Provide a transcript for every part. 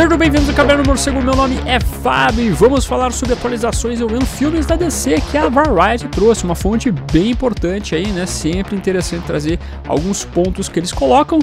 Sejam bem-vindos ao Caverna do Morcego, meu nome é Fábio e vamos falar sobre atualizações e envolvendo filmes da DC que a Variety trouxe, uma fonte bem importante aí, né? Sempre interessante trazer alguns pontos que eles colocam,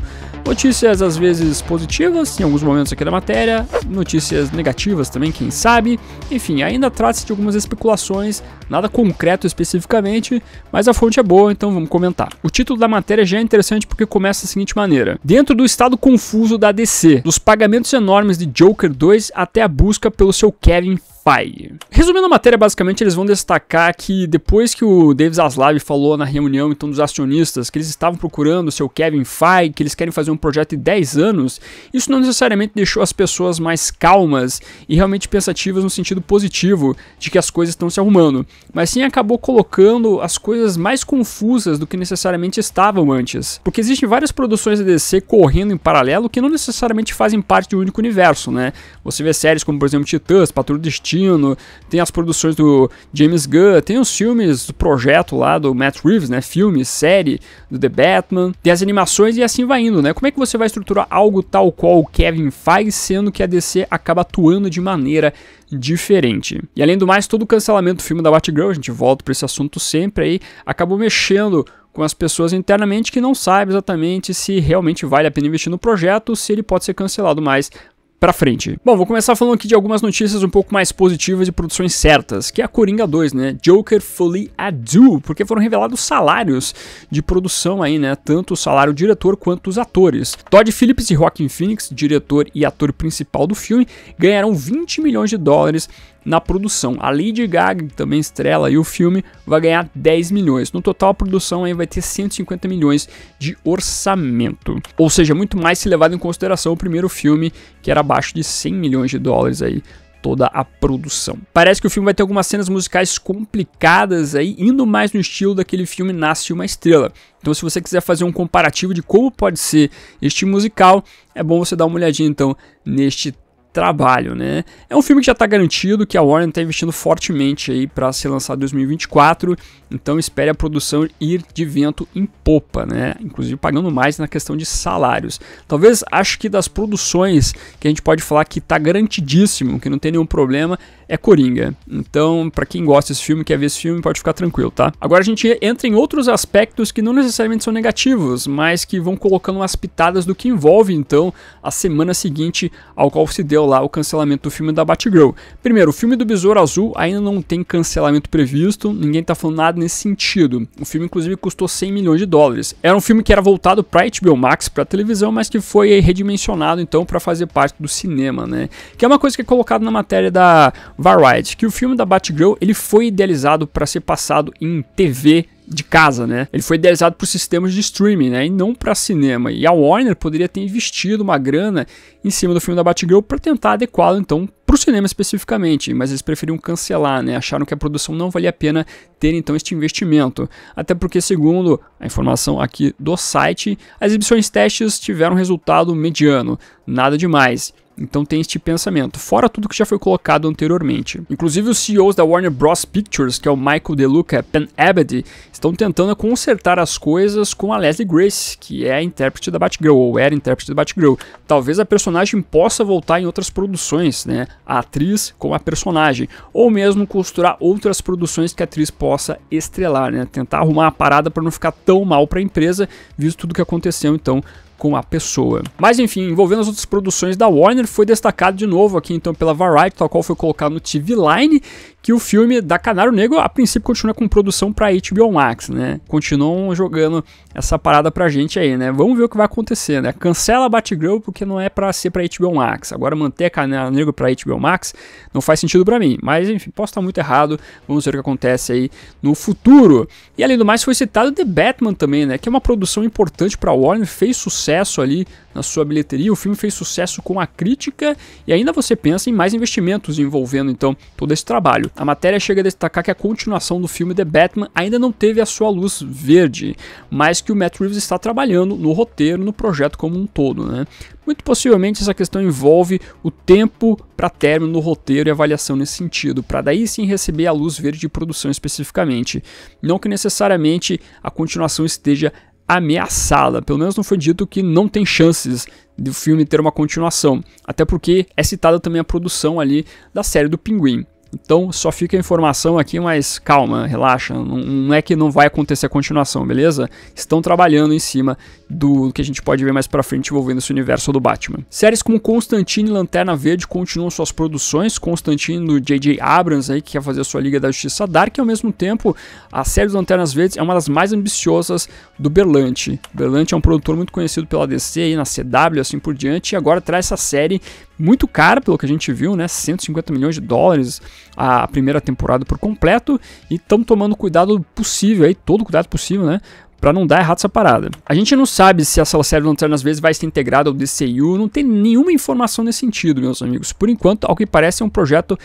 notícias às vezes positivas em alguns momentos aqui da matéria, notícias negativas também, quem sabe. Enfim, ainda trata-se de algumas especulações, nada concreto especificamente, mas a fonte é boa, então vamos comentar. O título da matéria já é interessante porque começa da seguinte maneira: Dentro do estado confuso da DC, dos pagamentos enormes de de Joker 2 até a busca pelo seu Kevin pai. Resumindo a matéria, basicamente eles vão destacar que depois que o Davis Aslav falou na reunião então dos acionistas que eles estavam procurando o seu Kevin Feige, que eles querem fazer um projeto de 10 anos, isso não necessariamente deixou as pessoas mais calmas e realmente pensativas no sentido positivo de que as coisas estão se arrumando, mas sim acabou colocando as coisas mais confusas do que necessariamente estavam antes, porque existem várias produções da DC correndo em paralelo que não necessariamente fazem parte de um único universo, né? Você vê séries como por exemplo Titãs, Patrulha de Destino, Tarantino, tem as produções do James Gunn, tem os filmes do projeto lá do Matt Reeves, né? Filme, série do The Batman, tem as animações e assim vai indo, né? Como é que você vai estruturar algo tal qual o Kevin faz, sendo que a DC acaba atuando de maneira diferente. E além do mais, todo o cancelamento do filme da Batgirl, a gente volta para esse assunto sempre aí, acabou mexendo com as pessoas internamente que não sabem exatamente se realmente vale a pena investir no projeto, se ele pode ser cancelado mais pra frente. Bom, vou começar falando aqui de algumas notícias um pouco mais positivas e produções certas, que é a Coringa 2, né? Joker Fully Ado, porque foram revelados salários de produção aí, né? Tanto o salário do diretor quanto os atores. Todd Phillips e Joaquin Phoenix, diretor e ator principal do filme, ganharam 20 milhões de dólares na produção. A Lady Gaga, que também estrela e o filme, vai ganhar 10 milhões. No total, a produção aí vai ter 150 milhões de orçamento. Ou seja, muito mais se levado em consideração o primeiro filme, que era abaixo de 100 milhões de dólares aí toda a produção. Parece que o filme vai ter algumas cenas musicais complicadas aí, indo mais no estilo daquele filme Nasce uma Estrela. Então, se você quiser fazer um comparativo de como pode ser este musical, é bom você dar uma olhadinha então neste trabalho, né? É um filme que já está garantido, que a Warner está investindo fortemente aí para ser lançado em 2024, então espere a produção ir de vento em popa, né? Inclusive pagando mais na questão de salários. Talvez acho que das produções que a gente pode falar que está garantidíssimo, que não tem nenhum problema, é Coringa. Então, para quem gosta desse filme, quer ver esse filme, pode ficar tranquilo, tá? Agora a gente entra em outros aspectos que não necessariamente são negativos, mas que vão colocando umas pitadas do que envolve então a semana seguinte ao qual se deu o cancelamento do filme da Batgirl. Primeiro, o filme do Besouro Azul ainda não tem cancelamento previsto, ninguém tá falando nada nesse sentido. O filme, inclusive, custou 100 milhões de dólares. Era um filme que era voltado para HBO Max, para televisão, mas que foi redimensionado então para fazer parte do cinema, né? Que é uma coisa que é colocada na matéria da Variety, que o filme da Batgirl ele foi idealizado para ser passado em TV de casa, né? Ele foi idealizado por sistemas de streaming, né? E não para cinema. E a Warner poderia ter investido uma grana em cima do filme da Batgirl para tentar adequá-lo então para o cinema especificamente, mas eles preferiram cancelar, né? Acharam que a produção não valia a pena ter então este investimento. Até porque, segundo a informação aqui do site, as exibições testes tiveram resultado mediano, nada demais. Então tem este pensamento, fora tudo que já foi colocado anteriormente. Inclusive os CEOs da Warner Bros. Pictures, que é o Michael DeLuca e Pen Abedi, estão tentando consertar as coisas com a Leslie Grace, que é a intérprete da Batgirl, ou era a intérprete da Batgirl. Talvez a personagem possa voltar em outras produções, né? A atriz com a personagem, ou mesmo costurar outras produções que a atriz possa estrelar, né? Tentar arrumar a parada para não ficar tão mal para a empresa, visto tudo que aconteceu então com a pessoa. Mas enfim, envolvendo as outras produções da Warner, foi destacado de novo aqui então pela Variety, tal qual foi colocado no TV Line, que o filme da Canário Negro, a princípio, continua com produção para HBO Max, né? Continuam jogando essa parada pra gente aí, né? Vamos ver o que vai acontecer, né? Cancela a Batgirl porque não é para ser para HBO Max. Agora manter a Canário Negro para HBO Max não faz sentido para mim. Mas, enfim, posso estar muito errado. Vamos ver o que acontece aí no futuro. E além do mais, foi citado The Batman também, né? Que é uma produção importante para Warner, fez sucesso ali na sua bilheteria. O filme fez sucesso com a crítica e ainda você pensa em mais investimentos envolvendo então todo esse trabalho. A matéria chega a destacar que a continuação do filme The Batman ainda não teve a sua luz verde, mas que o Matt Reeves está trabalhando no roteiro, no projeto como um todo, né? Muito possivelmente essa questão envolve o tempo para término no roteiro e avaliação nesse sentido, para daí sim receber a luz verde de produção especificamente. Não que necessariamente a continuação esteja ameaçada. Pelo menos não foi dito que não tem chances de o filme ter uma continuação. Até porque é citada também a produção ali da série do Pinguim. Então só fica a informação aqui, mas calma, relaxa, não, não é que não vai acontecer a continuação, beleza? Estão trabalhando em cima do que a gente pode ver mais para frente envolvendo esse universo do Batman. Séries como Constantine e Lanterna Verde continuam suas produções, Constantine do J.J. Abrams aí que quer fazer a sua Liga da Justiça Dark e ao mesmo tempo a série dos Lanternas Verdes é uma das mais ambiciosas do Berlante. Berlante é um produtor muito conhecido pela DC aí na CW assim por diante e agora traz essa série muito cara pelo que a gente viu, né? 150 milhões de dólares a primeira temporada por completo e estamos tomando cuidado possível aí, todo cuidado possível, né? para não dar errado essa parada. A gente não sabe se essa série às vezes vai ser integrada ao DCU, não tem nenhuma informação nesse sentido, meus amigos. Por enquanto, ao que parece, é um projeto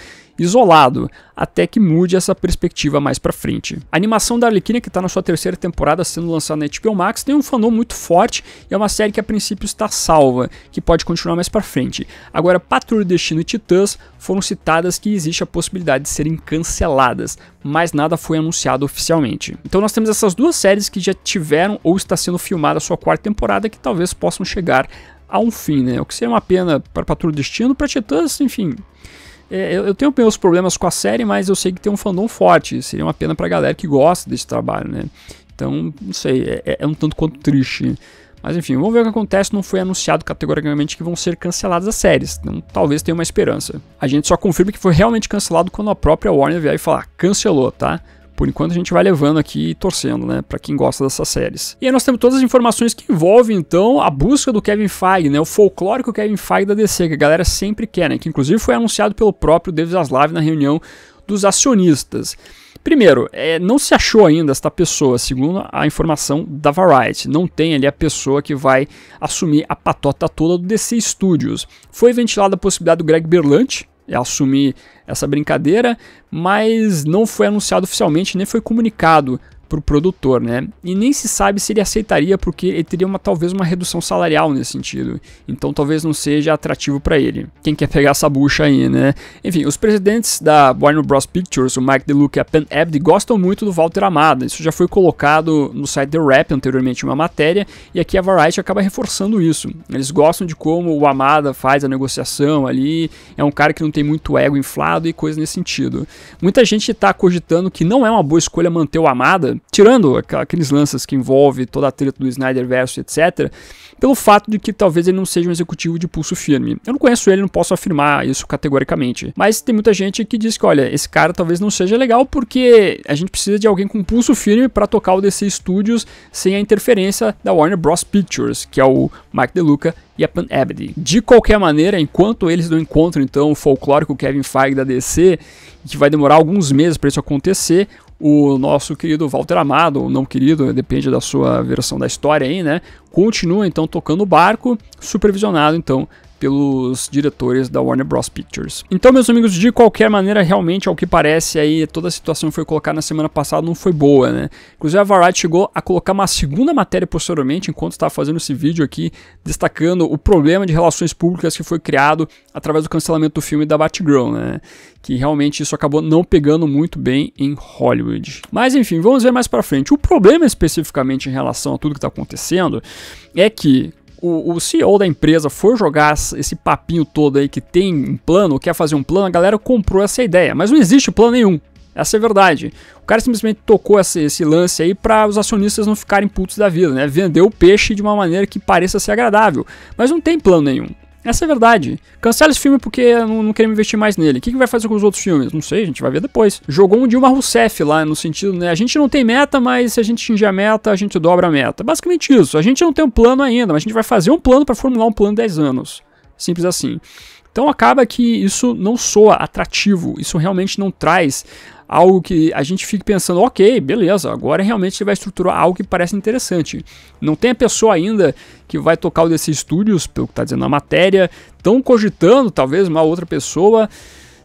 isolado, até que mude essa perspectiva mais para frente. A animação da Arlequina, que está na sua terceira temporada sendo lançada na HBO Max, tem um fandom muito forte e é uma série que a princípio está salva, que pode continuar mais para frente. Agora, Patrulha Destino e Titãs foram citadas que existe a possibilidade de serem canceladas, mas nada foi anunciado oficialmente. Então nós temos essas duas séries que já tiveram ou está sendo filmada a sua quarta temporada que talvez possam chegar a um fim, né? O que seria uma pena para Patrulha Destino, para Titãs, enfim. É, eu, eu, tenho meus problemas com a série, mas eu sei que tem um fandom forte. Seria uma pena pra galera que gosta desse trabalho, né? Então, não sei, é, é, é um tanto quanto triste. Mas enfim, vamos ver o que acontece. Não foi anunciado categoricamente que vão ser canceladas as séries, então talvez tenha uma esperança. A gente só confirma que foi realmente cancelado quando a própria Warner vier e falar ah, cancelou, tá? Por enquanto a gente vai levando aqui e torcendo, né, para quem gosta dessas séries. E aí nós temos todas as informações que envolvem então a busca do Kevin Feige, né, o folclórico Kevin Feige da DC que a galera sempre quer, né, que inclusive foi anunciado pelo próprio David Zaslav na reunião dos acionistas. Primeiro, é, não se achou ainda esta pessoa, segundo a informação da Variety. Não tem ali a pessoa que vai assumir a patota toda do DC Studios. Foi ventilada a possibilidade do Greg Berlanti, assumir essa brincadeira, mas não foi anunciado oficialmente, nem foi comunicado para o produtor, né? E nem se sabe se ele aceitaria, porque ele teria uma talvez uma redução salarial nesse sentido. Então talvez não seja atrativo para ele. Quem quer pegar essa bucha aí, né? Enfim, os presidentes da Warner Bros. Pictures, o Mike DeLuca e a Pen Abdi, gostam muito do Walter Amada. Isso já foi colocado no site The Rap anteriormente uma matéria, e aqui a Variety acaba reforçando isso. Eles gostam de como o Amada faz a negociação ali, é um cara que não tem muito ego inflado e coisa nesse sentido. Muita gente está cogitando que não é uma boa escolha manter o Amada, tirando aqueles lances que envolve toda a treta do Snyder verso, etc., pelo fato de que talvez ele não seja um executivo de pulso firme. Eu não conheço ele, não posso afirmar isso categoricamente. Mas tem muita gente que diz que, olha, esse cara talvez não seja legal porque a gente precisa de alguém com pulso firme para tocar o DC Studios sem a interferência da Warner Bros. Pictures, que é o Mike DeLuca e a Pan Abney. De qualquer maneira, enquanto eles não encontram então o folclórico Kevin Feige da DC, que vai demorar alguns meses para isso acontecer, o nosso querido Walter Amado, ou não querido, depende da sua versão da história aí, né? Continua então tocando o barco, supervisionado então pelos diretores da Warner Bros. Pictures. Então, meus amigos, de qualquer maneira, realmente, ao que parece, aí toda a situação que foi colocada na semana passada não foi boa, né? Inclusive, a Variety chegou a colocar uma segunda matéria posteriormente, enquanto estava fazendo esse vídeo aqui, destacando o problema de relações públicas que foi criado através do cancelamento do filme da Batgirl, né? Que realmente isso acabou não pegando muito bem em Hollywood. Mas enfim, vamos ver mais para frente. O problema especificamente em relação a tudo que está acontecendo é que o, o CEO da empresa for jogar esse papinho todo aí que tem um plano, quer fazer um plano, a galera comprou essa ideia, mas não existe plano nenhum. Essa é a verdade. O cara simplesmente tocou esse, esse lance aí para os acionistas não ficarem putos da vida, né? Vendeu o peixe de uma maneira que pareça ser agradável, mas não tem plano nenhum. Essa é a verdade. Cancela esse filme porque não, não queremos investir mais nele. O que, que vai fazer com os outros filmes? Não sei, a gente vai ver depois. Jogou um Dilma Rousseff lá, no sentido, né? A gente não tem meta, mas se a gente atingir a meta, a gente dobra a meta. Basicamente isso. A gente não tem um plano ainda, mas a gente vai fazer um plano para formular um plano de 10 anos. Simples assim. Então acaba que isso não soa atrativo, isso realmente não traz algo que a gente fique pensando, ok, beleza, agora realmente você vai estruturar algo que parece interessante. Não tem a pessoa ainda que vai tocar o desses estúdios, pelo que está dizendo na matéria, estão cogitando talvez uma outra pessoa,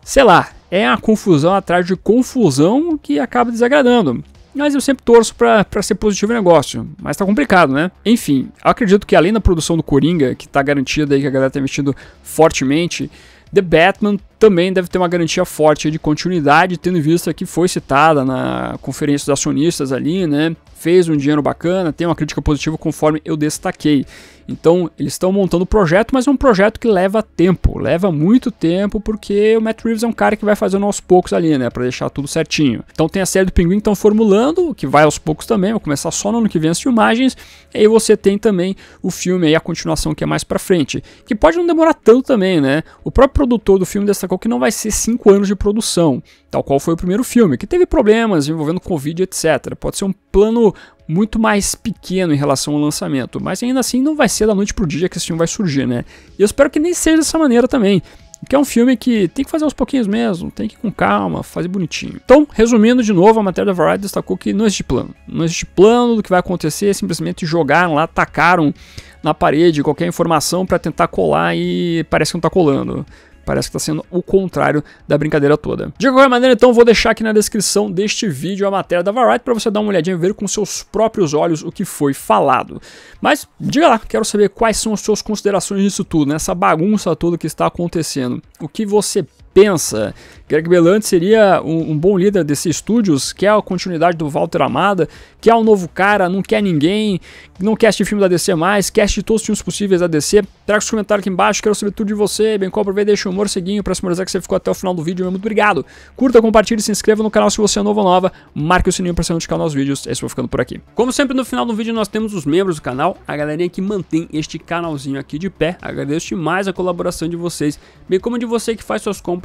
sei lá, é a confusão atrás de confusão que acaba desagradando. Mas eu sempre torço para ser positivo o negócio. Mas tá complicado, né? Enfim, acredito que além da produção do Coringa, que tá garantida aí que a galera tá investindo fortemente, The Batman também deve ter uma garantia forte de continuidade, tendo visto que foi citada na conferência dos acionistas ali, né? Fez um dinheiro bacana, tem uma crítica positiva conforme eu destaquei. Então, eles estão montando o projeto, mas é um projeto que leva tempo, leva muito tempo, porque o Matt Reeves é um cara que vai fazendo aos poucos ali, né, para deixar tudo certinho. Então, tem a série do Pinguim que estão formulando, que vai aos poucos também, vai começar só no ano que vem as filmagens, e aí você tem também o filme aí, a continuação que é mais para frente, que pode não demorar tanto também, né? O próprio produtor do filme dessa sacou que não vai ser 5 anos de produção, tal qual foi o primeiro filme, que teve problemas envolvendo Covid, etc. Pode ser um plano muito mais pequeno em relação ao lançamento, mas ainda assim não vai ser da noite pro dia que esse filme vai surgir, né? E eu espero que nem seja dessa maneira também. Que é um filme que tem que fazer aos pouquinhos mesmo, tem que ir com calma, fazer bonitinho. Então, resumindo de novo, a matéria da Variety destacou que não existe plano. Não existe plano do que vai acontecer, simplesmente jogaram lá, tacaram na parede qualquer informação para tentar colar e parece que não tá colando. Parece que está sendo o contrário da brincadeira toda. De qualquer maneira, então, vou deixar aqui na descrição deste vídeo a matéria da Variety para você dar uma olhadinha e ver com seus próprios olhos o que foi falado. Mas, diga lá, quero saber quais são as suas considerações disso tudo, nessa né? bagunça toda que está acontecendo. O que você pensa. Greg Belante seria um, um, bom líder desse estúdios, quer a continuidade do Walter Amada, quer um novo cara, não quer ninguém, não quer este filme da DC mais, quer de todos os filmes possíveis da DC. Traga os comentários aqui embaixo, quero saber tudo de você, bem como aproveita, deixa o humor seguinho pra se que você ficou até o final do vídeo, muito obrigado. Curta, compartilhe, se inscreva no canal se você é novo ou nova, marque o sininho para ser notificado nos vídeos, esse vou ficando por aqui. Como sempre no final do vídeo nós temos os membros do canal, a galerinha que mantém este canalzinho aqui de pé, agradeço demais a colaboração de vocês, bem como de você que faz suas compras